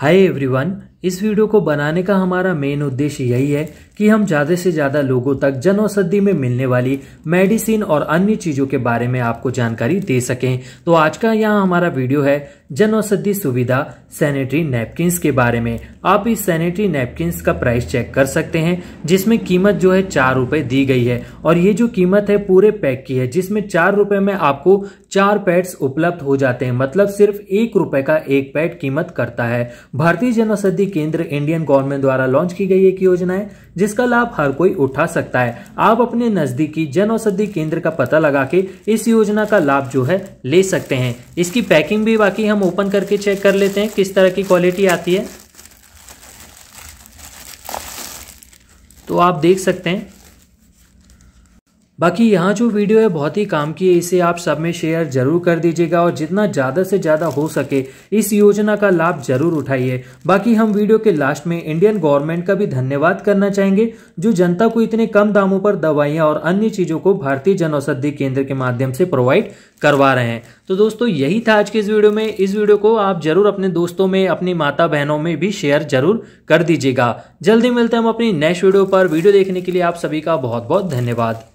Hi everyone, इस video को बनाने का हमारा मेन उद्देश्य यही है कि हम ज़्यादा से ज़्यादा लोगों तक जन औषधि में मिलने वाली मेडिसिन और अन्य चीज़ों के बारे में आपको जानकारी दे सकें तो आज का यह हमारा वीडियो है जन औषधि सुविधा सैनिटरी नैपकिन्स के बारे में आप इस सैनिटरी नैपकिन का प्राइस चेक कर सकते हैं जिसमें कीमत जो है चार रुपये दी गई है और ये जो कीमत है पूरे पैक की है जिसमें चार रुपये में आपको चार पैड्स उपलब्ध हो जाते हैं मतलब सिर्फ एक रुपये का एक पैड कीमत करता है भारतीय जन औषधि केंद्र इंडियन गवर्नमेंट द्वारा लॉन्च की गई एक योजना है जिसका लाभ हर कोई उठा सकता है आप अपने नजदीकी जन औषधि केंद्र का पता लगा के इस योजना का लाभ जो है ले सकते हैं इसकी पैकिंग भी बाकी हम ओपन करके चेक कर लेते हैं किस तरह की क्वालिटी आती है तो आप देख सकते हैं बाकी यहाँ जो वीडियो है बहुत ही काम की है इसे आप सब में शेयर जरूर कर दीजिएगा और जितना ज़्यादा से ज़्यादा हो सके इस योजना का लाभ जरूर उठाइए बाकी हम वीडियो के लास्ट में इंडियन गवर्नमेंट का भी धन्यवाद करना चाहेंगे जो जनता को इतने कम दामों पर दवाइयाँ और अन्य चीज़ों को भारतीय जन औषधि केंद्र के माध्यम से प्रोवाइड करवा रहे हैं तो दोस्तों यही था आज के इस वीडियो में इस वीडियो को आप जरूर अपने दोस्तों में अपनी माता बहनों में भी शेयर जरूर कर दीजिएगा जल्दी मिलते हैं हम अपनी नेक्स्ट वीडियो पर वीडियो देखने के लिए आप सभी का बहुत बहुत धन्यवाद